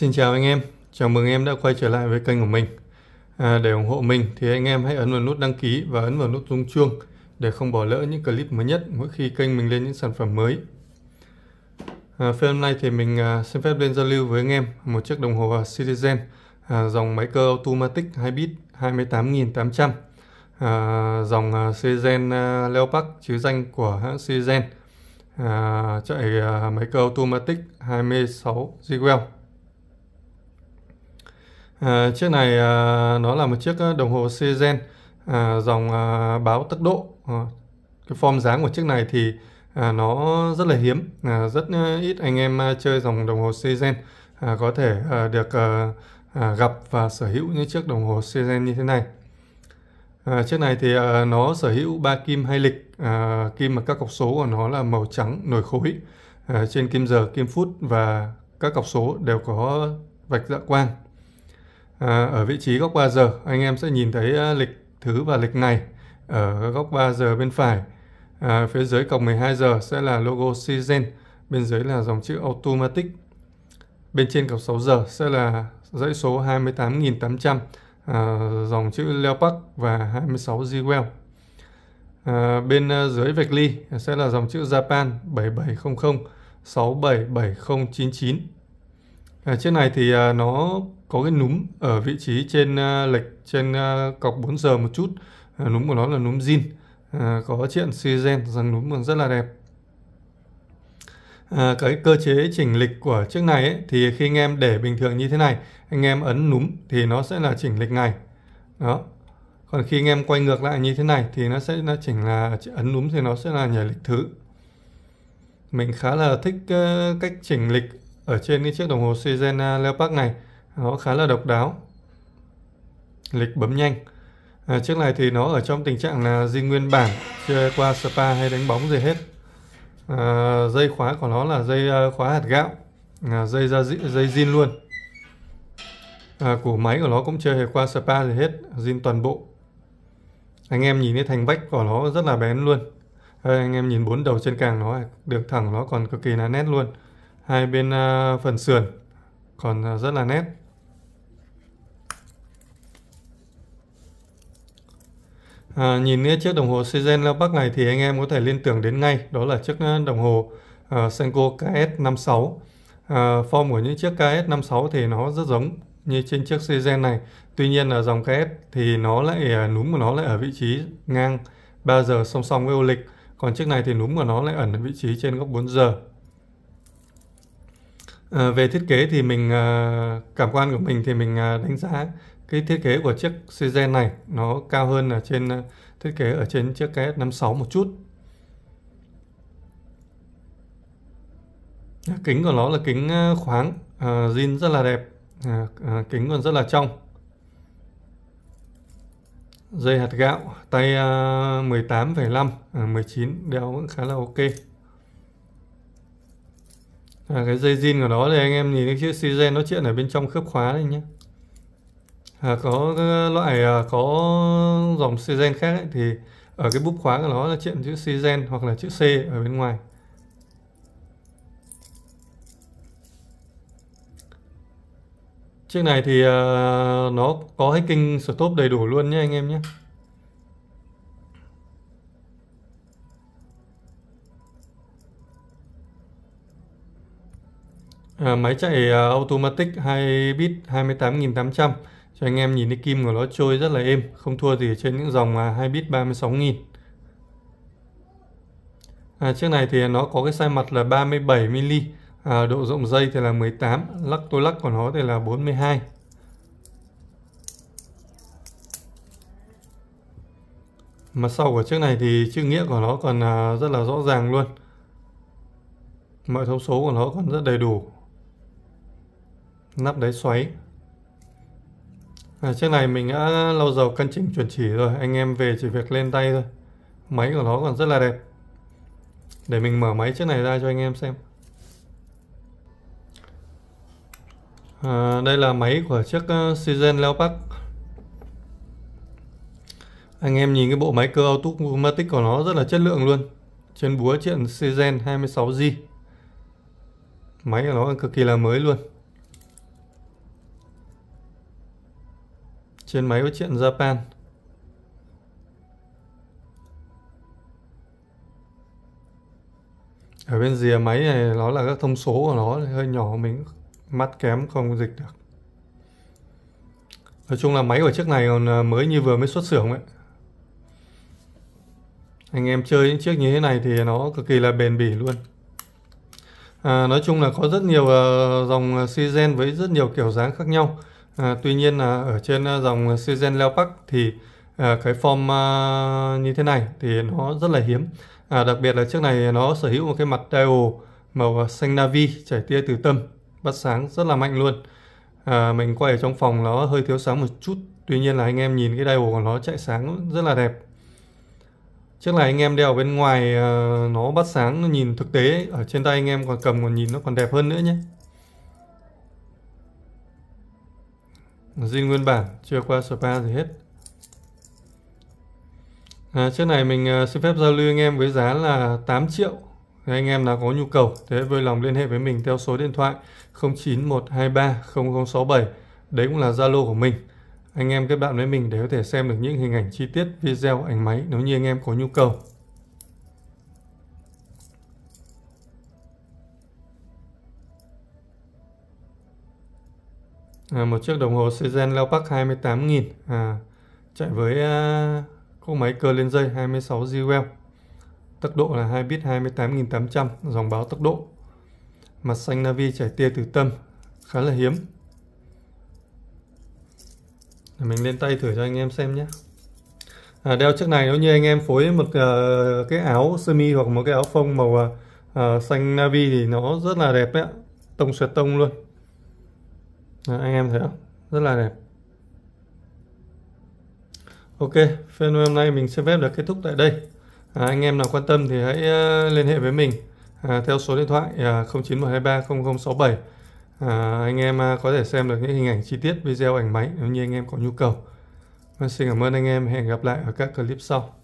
Xin chào anh em, chào mừng em đã quay trở lại với kênh của mình. À, để ủng hộ mình thì anh em hãy ấn vào nút đăng ký và ấn vào nút rung chuông để không bỏ lỡ những clip mới nhất mỗi khi kênh mình lên những sản phẩm mới. À, phim hôm nay thì mình à, xin phép lên giao lưu với anh em một chiếc đồng hồ Citizen à, dòng máy cơ automatic 2bit 28800 à, dòng à, Citizen à, Leopard chứ danh của hãng Citizen à, chạy à, máy cơ automatic 26 Jewel À, chiếc này à, nó là một chiếc ờ, đồng hồ Sezen à, dòng à, báo tốc độ. À, cái form dáng của chiếc này thì à, nó rất là hiếm, à, rất ít anh em chơi dòng đồng hồ Sezen à, có thể à, được à, à, gặp và sở hữu những chiếc đồng hồ Sezen như thế này. À, chiếc này thì à, nó sở hữu ba kim hai lịch, à, kim và các cọc số của nó là màu trắng nổi khối. À, trên kim giờ, kim phút và các cọc số đều có vạch dạ quang. À, ở vị trí góc 3 giờ, anh em sẽ nhìn thấy à, lịch thứ và lịch ngày ở góc 3 giờ bên phải. À, phía dưới cổng 12 giờ sẽ là logo Season, bên dưới là dòng chữ Automatic. Bên trên cổng 6 giờ sẽ là dãy số 28.800, à, dòng chữ Leopard và 26 Jewel. À, bên à, dưới vạch ly sẽ là dòng chữ Japan 7700 677099. À, chiếc này thì à, nó có cái núm ở vị trí trên à, lệch trên à, cọc 4 giờ một chút. À, núm của nó là núm zin. À, có chuyện sizen rằng núm còn rất là đẹp. À, cái cơ chế chỉnh lịch của chiếc này ấy, thì khi anh em để bình thường như thế này, anh em ấn núm thì nó sẽ là chỉnh lịch ngày. Đó. Còn khi anh em quay ngược lại như thế này thì nó sẽ nó chỉnh là ấn núm thì nó sẽ là nhảy lịch thứ. Mình khá là thích uh, cách chỉnh lịch ở trên cái chiếc đồng hồ Seizen à, Leopard này nó khá là độc đáo lịch bấm nhanh à, chiếc này thì nó ở trong tình trạng là zin nguyên bản chưa qua spa hay đánh bóng gì hết à, dây khóa của nó là dây à, khóa hạt gạo à, dây ra dây zin luôn à, củ máy của nó cũng chưa hề qua spa gì hết zin toàn bộ anh em nhìn cái thành vách của nó rất là bén luôn à, anh em nhìn bốn đầu trên càng nó được thẳng nó còn cực kỳ là nét luôn hai bên à, phần sườn còn à, rất là nét À, nhìn nữa chiếc đồng hồ Seizen Leopark này thì anh em có thể liên tưởng đến ngay đó là chiếc à, đồng hồ uh, Senko KS56 uh, form của những chiếc KS56 thì nó rất giống như trên chiếc Seizen này tuy nhiên là dòng KS thì nó lại núm của nó lại ở vị trí ngang 3 giờ song song với ô lịch còn chiếc này thì núm của nó lại ẩn ở vị trí trên góc 4 giờ Ờ, về thiết kế thì mình à, cảm quan của mình thì mình à, đánh giá cái thiết kế của chiếc Seizen này nó cao hơn ở trên thiết kế ở trên chiếc KS56 một chút. Kính của nó là kính khoáng, à, zin rất là đẹp, à, à, kính còn rất là trong. Dây hạt gạo tay à, 18,5, à, 19 đeo vẫn khá là ok à, cái dây zin của nó thì anh em nhìn cái chữ Sizen nó chuyện ở bên trong khớp khóa đây nhé à, có loại à, có dòng Sizen khác ấy, thì ở cái búp khóa của nó là chuyện chữ Sizen hoặc là chữ C ở bên ngoài chiếc này thì uh, nó có hacking stop đầy đủ luôn nhé anh em nhé à, máy chạy uh, automatic 2 bit 28800 cho anh em nhìn cái kim của nó trôi rất là êm không thua gì trên những dòng uh, 2 bit 36000 à, chiếc này thì nó có cái size mặt là 37 mm à, độ rộng dây thì là 18 lắc tôi lắc của nó thì là 42 mặt sau của chiếc này thì chữ nghĩa của nó còn à, rất là rõ ràng luôn mọi thông số của nó còn rất đầy đủ nắp đáy xoáy à, chiếc này mình đã lau dầu cân chỉnh chuẩn chỉ rồi anh em về chỉ việc lên tay thôi máy của nó còn rất là đẹp để mình mở máy chiếc này ra cho anh em xem à, đây là máy của chiếc Season ờ, Leopard anh em nhìn cái bộ máy cơ automatic của nó rất là chất lượng luôn trên búa chuyện Season 26G máy của nó cực kỳ là mới luôn trên máy có chuyện Japan ở bên rìa máy này nó là các thông số của nó hơi nhỏ mình mắt kém không dịch được nói chung là máy của chiếc này còn à, mới như vừa mới xuất xưởng ấy anh em chơi những chiếc như thế này thì nó cực kỳ là bền bỉ luôn à, nói chung là có rất nhiều uh, dòng Cgen à, với rất nhiều kiểu dáng khác nhau À, tuy nhiên là ở trên à, dòng Sizen Leopark thì à, cái form à, như thế này thì nó rất là hiếm. À, đặc biệt là chiếc này nó sở hữu một cái mặt dial màu xanh navy chảy tia từ tâm, bắt sáng rất là mạnh luôn. À, mình quay ở trong phòng nó hơi thiếu sáng một chút, tuy nhiên là anh em nhìn cái dial của nó chạy sáng rất là đẹp. Chiếc này anh em đeo bên ngoài à, nó bắt sáng nhìn thực tế ở trên tay anh em còn cầm còn nhìn nó còn đẹp hơn nữa nhé. zin nguyên bản chưa qua spa gì hết à, chiếc này mình à, xin phép giao lưu anh em với giá là 8 triệu thì anh em nào có nhu cầu thế vui lòng liên hệ với mình theo số điện thoại 09123 0067 đấy cũng là Zalo của mình anh em kết bạn với mình để có thể xem được những hình ảnh chi tiết video ảnh máy nếu như anh em có nhu cầu à, một chiếc đồng hồ Seagen Leopark 28.000 à, chạy với à, cỗ máy cơ lên dây 26 GWL tốc độ là 2 bit 28.800 dòng báo tốc độ mặt xanh Navi chảy tia từ tâm khá là hiếm mình lên tay thử cho anh em xem nhé à, đeo chiếc này nếu như anh em phối một uh, cái áo sơ mi hoặc một cái áo phông màu uh, xanh navy thì nó rất là đẹp đấy tông xoẹt tông luôn đó, anh em thấy không rất là đẹp ok video hôm nay mình sẽ phép được kết thúc tại đây à, anh em nào quan tâm thì hãy uh, liên hệ với mình à, theo số điện thoại à, 09123 0067 à, anh em à, có thể xem được những hình ảnh chi tiết video ảnh máy nếu như anh em có nhu cầu à, xin cảm ơn anh em hẹn gặp lại ở các clip sau